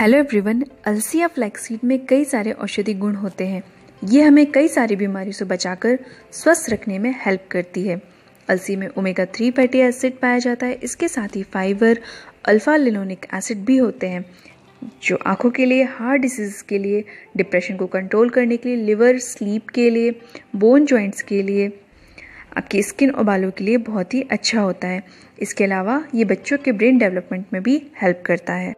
hello everyone या flaxseed में कई सारे औषधि गुण होते हैं ये हमें कई सारी बीमारियों से बचाकर स्वस्थ रखने में हेल्प करती है अलसी में ओमेगा थ्री फैटी एसिड पाया जाता है इसके साथ ही फाइबर अल्फा लिनोनिक एसिड भी होते हैं जो आँखों के लिए हार्ट डिसीज़ के लिए डिप्रेशन को कंट्रोल करने के लिए लिवर स्लीप के लिए बोन जॉइंट्स के लिए आपकी स्किन और बालों के लिए बहुत ही अच्छा होता है इसके अलावा ये बच्चों के ब्रेन डेवलपमेंट में भी हेल्प करता है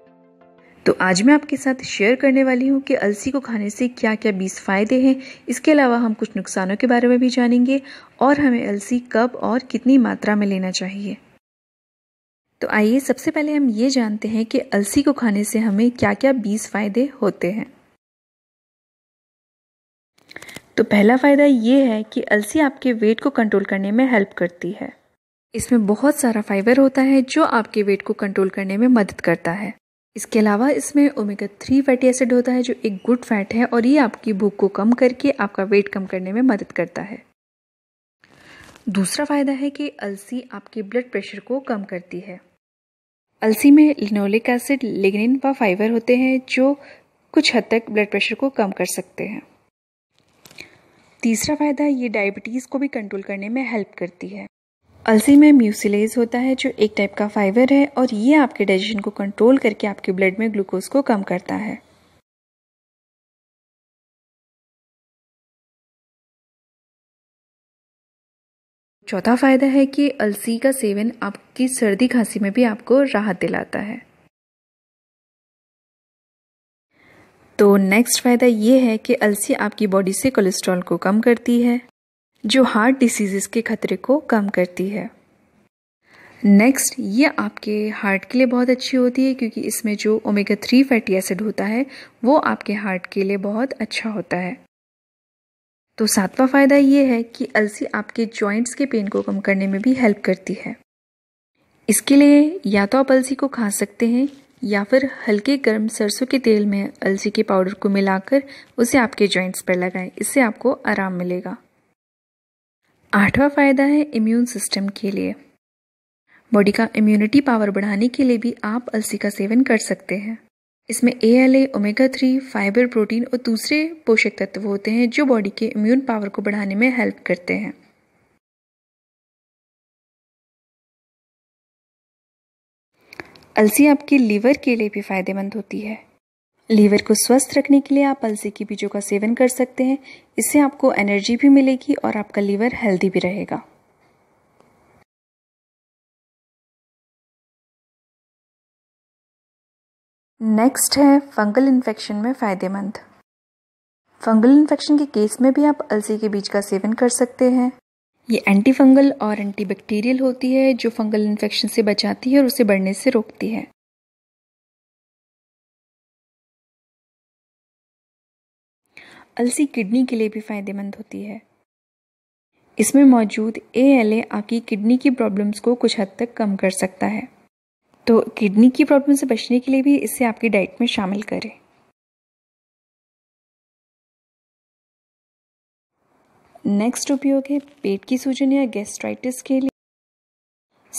तो आज मैं आपके साथ शेयर करने वाली हूँ कि अलसी को खाने से क्या क्या बीस फ़ायदे हैं इसके अलावा हम कुछ नुकसानों के बारे में भी जानेंगे और हमें अलसी कब और कितनी मात्रा में लेना चाहिए तो आइए सबसे पहले हम ये जानते हैं कि अलसी को खाने से हमें क्या क्या बीस फ़ायदे होते हैं तो पहला फ़ायदा ये है कि अलसी आपके वेट को कंट्रोल करने में हेल्प करती है इसमें बहुत सारा फाइबर होता है जो आपके वेट को कंट्रोल करने में मदद करता है इसके अलावा इसमें ओमेगा थ्री फैटी एसिड होता है जो एक गुड फैट है और ये आपकी भूख को कम करके आपका वेट कम करने में मदद करता है दूसरा फायदा है कि अलसी आपके ब्लड प्रेशर को कम करती है अलसी में लिनोलिक एसिड लिग्निन व फाइबर होते हैं जो कुछ हद तक ब्लड प्रेशर को कम कर सकते हैं तीसरा फायदा ये डायबिटीज़ को भी कंट्रोल करने में हेल्प करती है अलसी में म्यूसिलेज होता है जो एक टाइप का फाइबर है और ये आपके डाइजेशन को कंट्रोल करके आपके ब्लड में ग्लूकोज को कम करता है चौथा फायदा है कि अलसी का सेवन आपकी सर्दी खांसी में भी आपको राहत दिलाता है तो नेक्स्ट फायदा ये है कि अलसी आपकी बॉडी से कोलेस्ट्रॉल को कम करती है जो हार्ट डिसीजेस के खतरे को कम करती है नेक्स्ट ये आपके हार्ट के लिए बहुत अच्छी होती है क्योंकि इसमें जो ओमेगा थ्री फैटी एसिड होता है वो आपके हार्ट के लिए बहुत अच्छा होता है तो सातवां फ़ायदा ये है कि अलसी आपके जॉइंट्स के पेन को कम करने में भी हेल्प करती है इसके लिए या तो आप अलसी को खा सकते हैं या फिर हल्के गर्म सरसों के तेल में अलसी के पाउडर को मिलाकर उसे आपके जॉइंट्स पर लगाएं इससे आपको आराम मिलेगा आठवां फ़ायदा है इम्यून सिस्टम के लिए बॉडी का इम्यूनिटी पावर बढ़ाने के लिए भी आप अलसी का सेवन कर सकते हैं इसमें A L A omega three fibre protein और दूसरे पोषक तत्व होते हैं जो बॉडी के इम्यून पावर को बढ़ाने में हेल्प करते हैं अलसी आपके लीवर के लिए भी फ़ायदेमंद होती है लीवर को स्वस्थ रखने के लिए आप अलसी के बीजों का सेवन कर सकते हैं इससे आपको एनर्जी भी मिलेगी और आपका लीवर हेल्दी भी रहेगा नेक्स्ट है फंगल इन्फेक्शन में फ़ायदेमंद फंगल इन्फेक्शन के केस में भी आप अलसी के बीज का सेवन कर सकते हैं ये एंटी फंगल और एंटी बैक्टीरियल होती है जो फंगल इन्फेक्शन से बचाती है और उसे बढ़ने से रोकती है अलसी किडनी के लिए भी फायदेमंद होती है इसमें मौजूद ए एल ए आपकी किडनी की प्रॉब्लम्स को कुछ हद तक कम कर सकता है तो किडनी की प्रॉब्लम से बचने के लिए भी इसे आपकी डाइट में शामिल करें नेक्स्ट उपयोग है पेट की सूजन या गैस्ट्राइटिस के लिए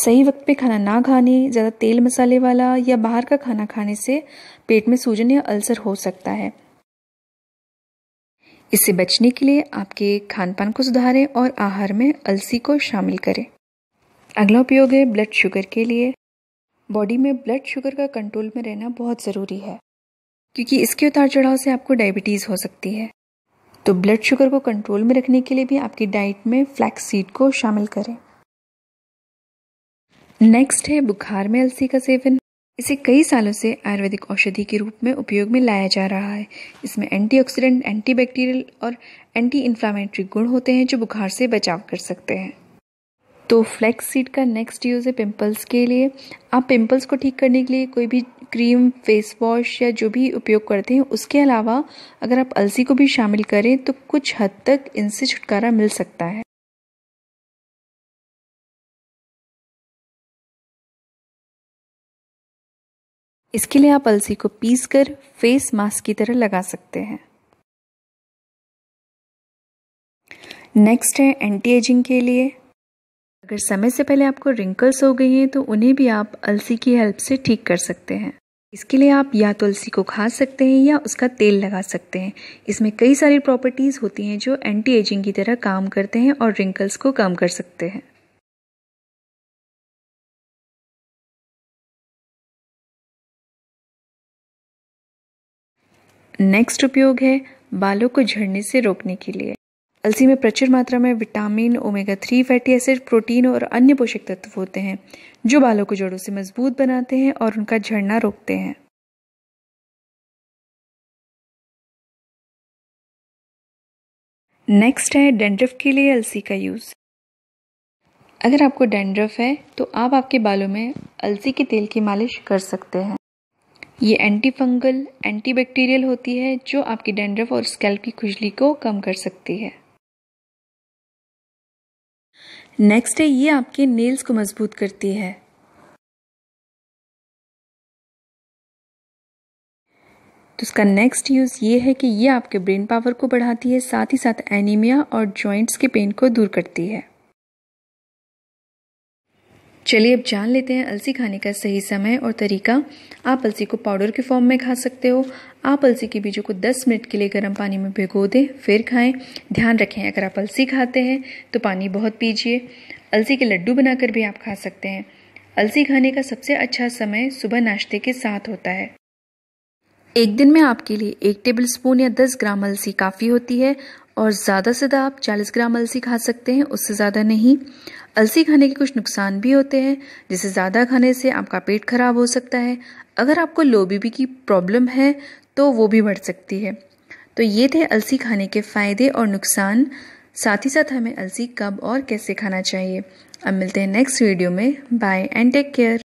सही वक्त पे खाना ना खाने ज़्यादा तेल मसाले वाला या बाहर का खाना खाने से पेट में सूजन या अल्सर हो सकता है इससे बचने के लिए आपके खान पान को सुधारें और आहार में अलसी को शामिल करें अगला उपयोग है ब्लड शुगर के लिए बॉडी में ब्लड शुगर का कंट्रोल में रहना बहुत ज़रूरी है क्योंकि इसके उतार चढ़ाव से आपको डायबिटीज़ हो सकती है तो ब्लड शुगर को कंट्रोल में रखने के लिए भी आपकी डाइट में फ्लैक्स सीड को शामिल करें नेक्स्ट है बुखार में अलसी का सेवन इसे कई सालों से आयुर्वेदिक औषधि के रूप में उपयोग में लाया जा रहा है इसमें एंटीऑक्सीडेंट, एंटीबैक्टीरियल और एंटी इन्फ्लामेटरी गुण होते हैं जो बुखार से बचाव कर सकते हैं तो फ्लैक्स सीड का नेक्स्ट यूज़ है पिंपल्स के लिए आप पिंपल्स को ठीक करने के लिए कोई भी क्रीम फेस वॉश या जो भी उपयोग करते हैं उसके अलावा अगर आप अलसी को भी शामिल करें तो कुछ हद तक इनसे छुटकारा मिल सकता है इसके लिए आप अलसी को पीस कर फेस मास्क की तरह लगा सकते हैं नेक्स्ट है एंटी एजिंग के लिए अगर समय से पहले आपको रिंकल्स हो गई हैं तो उन्हें भी आप अलसी की हेल्प से ठीक कर सकते हैं इसके लिए आप या तो अलसी को खा सकते हैं या उसका तेल लगा सकते हैं इसमें कई सारी प्रॉपर्टीज़ होती हैं जो एंटी एजिंग की तरह काम करते हैं और रिंकल्स को कम कर सकते हैं नेक्स्ट उपयोग है बालों को झड़ने से रोकने के लिए अलसी में प्रचुर मात्रा में vitamin omega three fatty acid protein और अन्य पोषक तत्व होते हैं जो बालों को जड़ों से मजबूत बनाते हैं और उनका झड़ना रोकते हैं नेक्स्ट है डेंड्रफ के लिए अलसी का यूज़ अगर आपको डेंड्रफ है तो आप आपके बालों में अलसी के तेल की मालिश कर सकते हैं ये एंटी फंगल एंटी बैक्टीरियल होती है जो आपकी डेंड्रफ और स्कैल्प की खुजली को कम कर सकती है नेक्स्ट है ये आपके नेल्स को मजबूत करती है तो इसका नेक्स्ट यूज़ ये है कि ये आपके ब्रेन पावर को बढ़ाती है साथ ही साथ एनीमिया और जॉइंट्स के पेन को दूर करती है चलिए अब जान लेते हैं अलसी खाने का सही समय और तरीका आप अलसी को पाउडर के फॉर्म में खा सकते हो आप अलसी के बीजों को 10 मिनट के लिए गर्म पानी में भिगो दें फिर खाएं ध्यान रखें अगर आप अलसी खाते हैं तो पानी बहुत पीजिए अलसी के लड्डू बनाकर भी आप खा सकते हैं अलसी खाने का सबसे अच्छा समय सुबह नाश्ते के साथ होता है एक दिन में आपके लिए एक टेबल स्पून या दस ग्राम अलसी काफ़ी होती है और ज़्यादा से ज़्यादा आप 40 ग्राम अलसी खा सकते हैं उससे ज़्यादा नहीं अलसी खाने के कुछ नुकसान भी होते हैं जिसे ज़्यादा खाने से आपका पेट खराब हो सकता है अगर आपको लो बी की प्रॉब्लम है तो वो भी बढ़ सकती है तो ये थे अलसी खाने के फ़ायदे और नुकसान साथ ही साथ हमें अलसी कब और कैसे खाना चाहिए अब मिलते हैं नेक्स्ट वीडियो में बाय एंड टेक केयर